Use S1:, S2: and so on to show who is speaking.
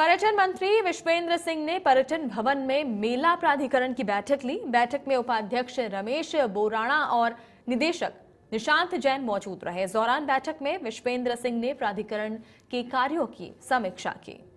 S1: पर्यटन मंत्री विश्वेंद्र सिंह ने पर्यटन भवन में मेला प्राधिकरण की बैठक ली बैठक में उपाध्यक्ष रमेश बोराणा और निदेशक निशांत जैन मौजूद रहे इस दौरान बैठक में विश्वेंद्र सिंह ने प्राधिकरण के कार्यों की समीक्षा की